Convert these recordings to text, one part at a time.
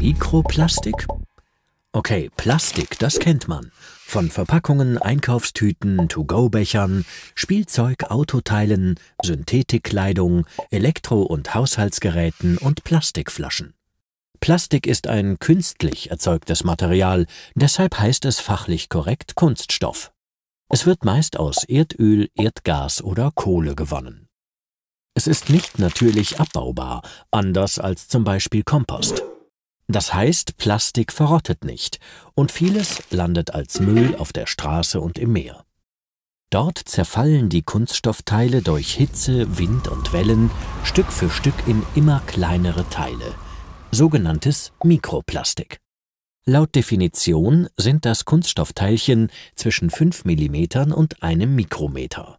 Mikroplastik? Okay, Plastik, das kennt man. Von Verpackungen, Einkaufstüten, To-Go-Bechern, Spielzeug, Autoteilen, Synthetikkleidung, Elektro- und Haushaltsgeräten und Plastikflaschen. Plastik ist ein künstlich erzeugtes Material, deshalb heißt es fachlich korrekt Kunststoff. Es wird meist aus Erdöl, Erdgas oder Kohle gewonnen. Es ist nicht natürlich abbaubar, anders als zum Beispiel Kompost. Das heißt, Plastik verrottet nicht und vieles landet als Müll auf der Straße und im Meer. Dort zerfallen die Kunststoffteile durch Hitze, Wind und Wellen Stück für Stück in immer kleinere Teile, sogenanntes Mikroplastik. Laut Definition sind das Kunststoffteilchen zwischen 5 mm und einem Mikrometer.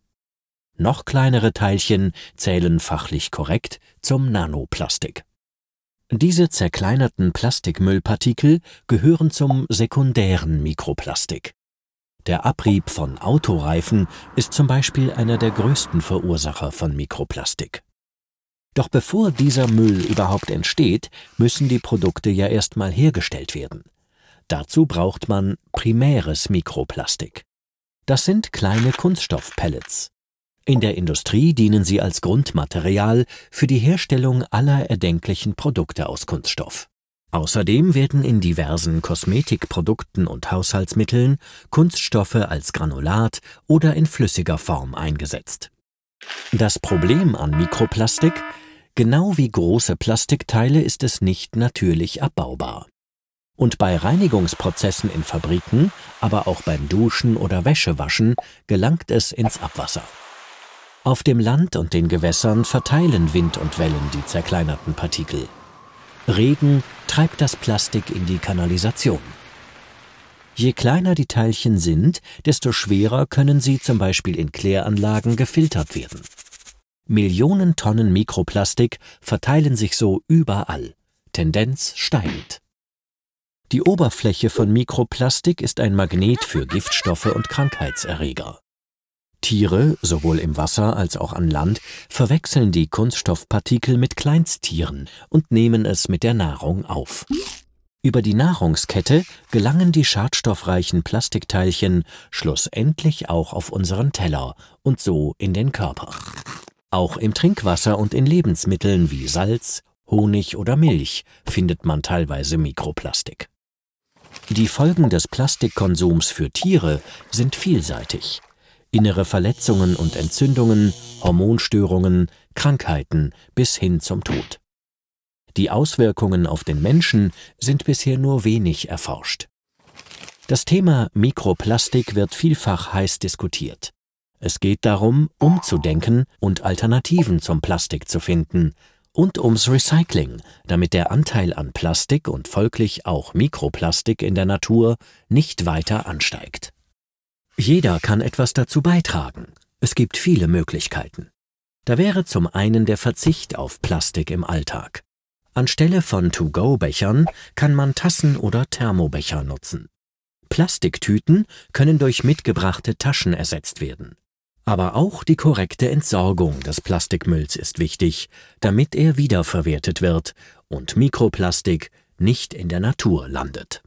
Noch kleinere Teilchen zählen fachlich korrekt zum Nanoplastik. Diese zerkleinerten Plastikmüllpartikel gehören zum sekundären Mikroplastik. Der Abrieb von Autoreifen ist zum Beispiel einer der größten Verursacher von Mikroplastik. Doch bevor dieser Müll überhaupt entsteht, müssen die Produkte ja erstmal hergestellt werden. Dazu braucht man primäres Mikroplastik. Das sind kleine Kunststoffpellets. In der Industrie dienen sie als Grundmaterial für die Herstellung aller erdenklichen Produkte aus Kunststoff. Außerdem werden in diversen Kosmetikprodukten und Haushaltsmitteln Kunststoffe als Granulat oder in flüssiger Form eingesetzt. Das Problem an Mikroplastik Genau wie große Plastikteile ist es nicht natürlich abbaubar. Und bei Reinigungsprozessen in Fabriken, aber auch beim Duschen oder Wäschewaschen gelangt es ins Abwasser. Auf dem Land und den Gewässern verteilen Wind und Wellen die zerkleinerten Partikel. Regen treibt das Plastik in die Kanalisation. Je kleiner die Teilchen sind, desto schwerer können sie zum Beispiel in Kläranlagen gefiltert werden. Millionen Tonnen Mikroplastik verteilen sich so überall. Tendenz steigend. Die Oberfläche von Mikroplastik ist ein Magnet für Giftstoffe und Krankheitserreger. Tiere, sowohl im Wasser als auch an Land, verwechseln die Kunststoffpartikel mit Kleinsttieren und nehmen es mit der Nahrung auf. Über die Nahrungskette gelangen die schadstoffreichen Plastikteilchen schlussendlich auch auf unseren Teller und so in den Körper. Auch im Trinkwasser und in Lebensmitteln wie Salz, Honig oder Milch findet man teilweise Mikroplastik. Die Folgen des Plastikkonsums für Tiere sind vielseitig innere Verletzungen und Entzündungen, Hormonstörungen, Krankheiten bis hin zum Tod. Die Auswirkungen auf den Menschen sind bisher nur wenig erforscht. Das Thema Mikroplastik wird vielfach heiß diskutiert. Es geht darum, umzudenken und Alternativen zum Plastik zu finden und ums Recycling, damit der Anteil an Plastik und folglich auch Mikroplastik in der Natur nicht weiter ansteigt. Jeder kann etwas dazu beitragen. Es gibt viele Möglichkeiten. Da wäre zum einen der Verzicht auf Plastik im Alltag. Anstelle von To-Go-Bechern kann man Tassen oder Thermobecher nutzen. Plastiktüten können durch mitgebrachte Taschen ersetzt werden. Aber auch die korrekte Entsorgung des Plastikmülls ist wichtig, damit er wiederverwertet wird und Mikroplastik nicht in der Natur landet.